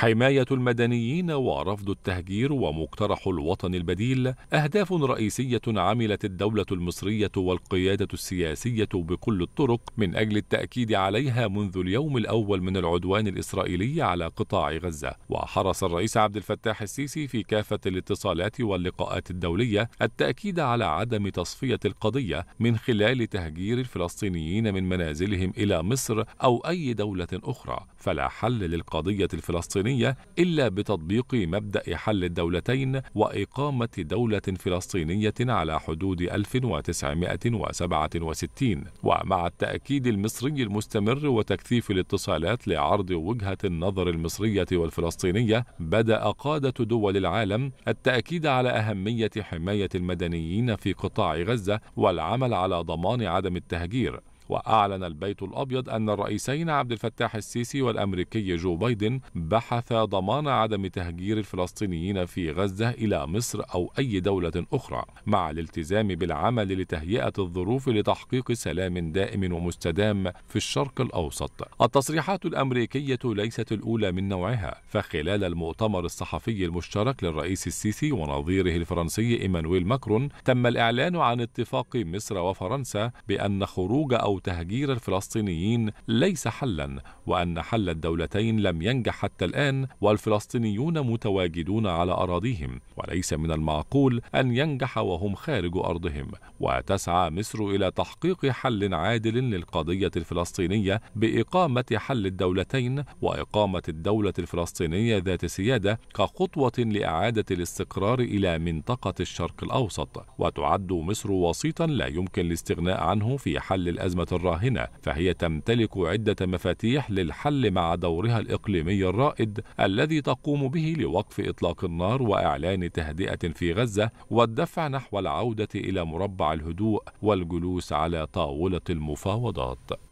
حماية المدنيين ورفض التهجير ومقترح الوطن البديل أهداف رئيسية عملت الدولة المصرية والقيادة السياسية بكل الطرق من أجل التأكيد عليها منذ اليوم الأول من العدوان الإسرائيلي على قطاع غزة وحرص الرئيس عبد الفتاح السيسي في كافة الاتصالات واللقاءات الدولية التأكيد على عدم تصفية القضية من خلال تهجير الفلسطينيين من منازلهم إلى مصر أو أي دولة أخرى فلا حل للقضية الفلسطينية الفلسطينية إلا بتطبيق مبدأ حل الدولتين وإقامة دولة فلسطينية على حدود 1967 ومع التأكيد المصري المستمر وتكثيف الاتصالات لعرض وجهة النظر المصرية والفلسطينية بدأ قادة دول العالم التأكيد على أهمية حماية المدنيين في قطاع غزة والعمل على ضمان عدم التهجير وأعلن البيت الأبيض أن الرئيسين عبد الفتاح السيسي والأمريكي جو بايدن بحثا ضمان عدم تهجير الفلسطينيين في غزة إلى مصر أو أي دولة أخرى مع الالتزام بالعمل لتهيئة الظروف لتحقيق سلام دائم ومستدام في الشرق الأوسط التصريحات الأمريكية ليست الأولى من نوعها فخلال المؤتمر الصحفي المشترك للرئيس السيسي ونظيره الفرنسي إيمانويل ماكرون تم الإعلان عن اتفاق مصر وفرنسا بأن خروج أو تهجير الفلسطينيين ليس حلا وأن حل الدولتين لم ينجح حتى الآن والفلسطينيون متواجدون على أراضيهم وليس من المعقول أن ينجح وهم خارج أرضهم وتسعى مصر إلى تحقيق حل عادل للقضية الفلسطينية بإقامة حل الدولتين وإقامة الدولة الفلسطينية ذات سيادة كخطوة لإعادة الاستقرار إلى منطقة الشرق الأوسط وتعد مصر وسيطا لا يمكن الاستغناء عنه في حل الأزمة الراهنة فهي تمتلك عدة مفاتيح للحل مع دورها الإقليمي الرائد الذي تقوم به لوقف إطلاق النار وإعلان تهدئة في غزة والدفع نحو العودة إلى مربع الهدوء والجلوس على طاولة المفاوضات